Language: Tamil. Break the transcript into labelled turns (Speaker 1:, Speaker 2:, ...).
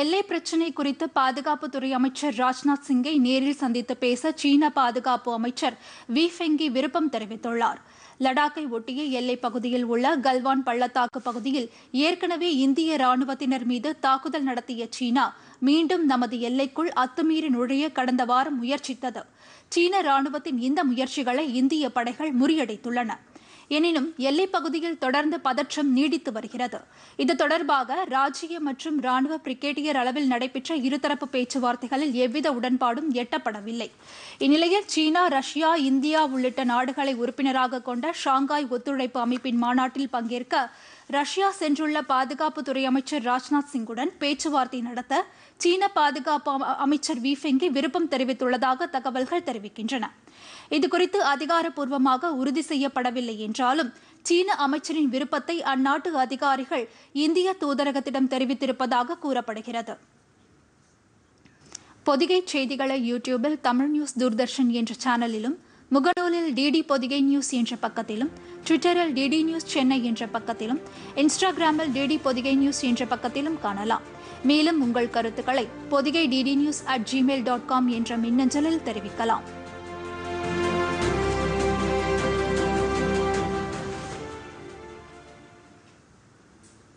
Speaker 1: எல்லை பிரச்சினை குறித்து பாதுகாப்புத்துறை அமைச்சர் ராஜ்நாத் சிங்கை நேரில் சந்தித்து பேச சீன பாதுகாப்பு அமைச்சர் வி ஃபெங்கி விருப்பம் தெரிவித்துள்ளார் லடாக்கை ஒட்டிய எல்லைப் பகுதியில் உள்ள கல்வான் பள்ளத்தாக்கு பகுதியில் ஏற்கனவே இந்திய ராணுவத்தினர் மீது தாக்குதல் நடத்திய சீனா மீண்டும் நமது எல்லைக்குள் அத்துமீறி நுழைய கடந்த வாரம் முயற்சித்தது சீன ராணுவத்தின் இந்த முயற்சிகளை இந்திய படைகள் முறியடித்துள்ளன எனினும் எல்லைப் பகுதியில் தொடர்ந்து பதற்றம் நீடித்து வருகிறது இது தொடர்பாக ராஜ்ய மற்றும் ராணுவ பிரிகேடியர் அளவில் நடைபெற்ற இருதரப்பு பேச்சுவார்த்தைகளில் எவ்வித உடன்பாடும் எட்டப்படவில்லை இந்நிலையில் சீனா ரஷ்யா இந்தியா உள்ளிட்ட நாடுகளை உறுப்பினராக கொண்ட ஷாங்காய் ஒத்துழைப்பு அமைப்பின் மாநாட்டில் பங்கேற்க ரஷ்யா சென்றுள்ள பாதுகாப்புத்துறை அமைச்சர் ராஜ்நாத் சிங்குடன் பேச்சுவார்த்தை நடத்த சீன பாதுகாப்பு அமைச்சர் ஃபெங்கி விருப்பம் தெரிவித்துள்ளதாக தகவல்கள் தெரிவிக்கின்றன இதுகுறித்து அதிகாரப்பூர்வமாக உறுதி செய்யப்படவில்லை என்றாலும் சீன அமைச்சரின் விருப்பத்தை அந்நாட்டு அதிகாரிகள் இந்திய தூதரகத்திடம் தெரிவித்திருப்பதாக கூறப்படுகிறது பொதிகை செய்திகளை யூடியூபில் தமிழ் நியூஸ் தூர்தர்ஷன் என்ற சேனலிலும் முகநூலில் டிடி பொதிகை நியூஸ் என்ற பக்கத்திலும் ட்விட்டரில் டிடி நியூஸ் சென்னை என்ற பக்கத்திலும் இன்ஸ்டாகிராமில் டிடி பொதிகை நியூஸ் என்ற பக்கத்திலும் காணலாம் மேலும் உங்கள் கருத்துக்களை Pothigai DD news at Gmail dot com என்ற மின்னஞ்சலில் தெரிவிக்கலாம்